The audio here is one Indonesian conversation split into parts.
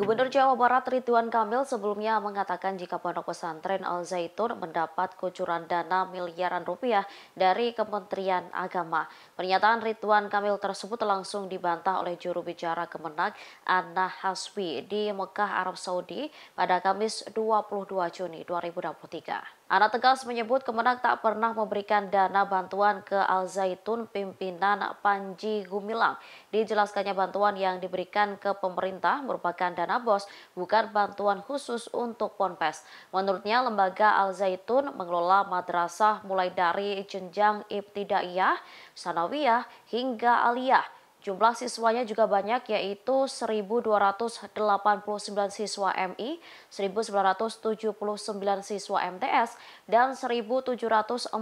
Gubernur Jawa Barat Ridwan Kamil sebelumnya mengatakan jika pondok pesantren Al Zaitun mendapat kucuran dana miliaran rupiah dari Kementerian Agama. Pernyataan Ridwan Kamil tersebut langsung dibantah oleh juru bicara Kemenag Anna Hasbi di Mekah Arab Saudi pada Kamis 22 Juni 2023. Anna tegas menyebut Kemenag tak pernah memberikan dana bantuan ke Al Zaitun pimpinan Panji Gumilang. Dijelaskannya bantuan yang diberikan ke pemerintah merupakan dana dana BOS, bukan bantuan khusus untuk Ponpes. Menurutnya, lembaga Al-Zaitun mengelola madrasah mulai dari jenjang ibtidaiyah, sanawiyah, hingga aliyah. Jumlah siswanya juga banyak yaitu 1.289 siswa MI, 1.979 siswa MTS, dan 1.746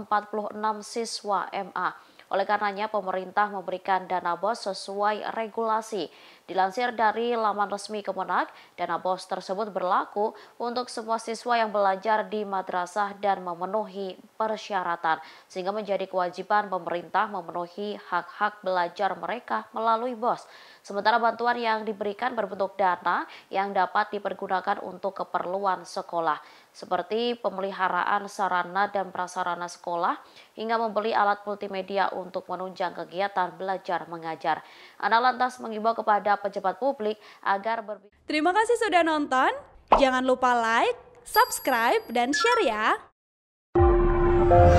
siswa MA. Oleh karenanya, pemerintah memberikan dana bos sesuai regulasi. Dilansir dari laman resmi Kemenag, dana bos tersebut berlaku untuk semua siswa yang belajar di madrasah dan memenuhi persyaratan sehingga menjadi kewajiban pemerintah memenuhi hak-hak belajar mereka melalui BOS. Sementara bantuan yang diberikan berbentuk dana yang dapat dipergunakan untuk keperluan sekolah seperti pemeliharaan sarana dan prasarana sekolah hingga membeli alat multimedia untuk menunjang kegiatan belajar mengajar. Anda lantas mengimbau kepada pejabat publik agar berbicara. Terima kasih sudah nonton. Jangan lupa like, subscribe, dan share ya. Bye.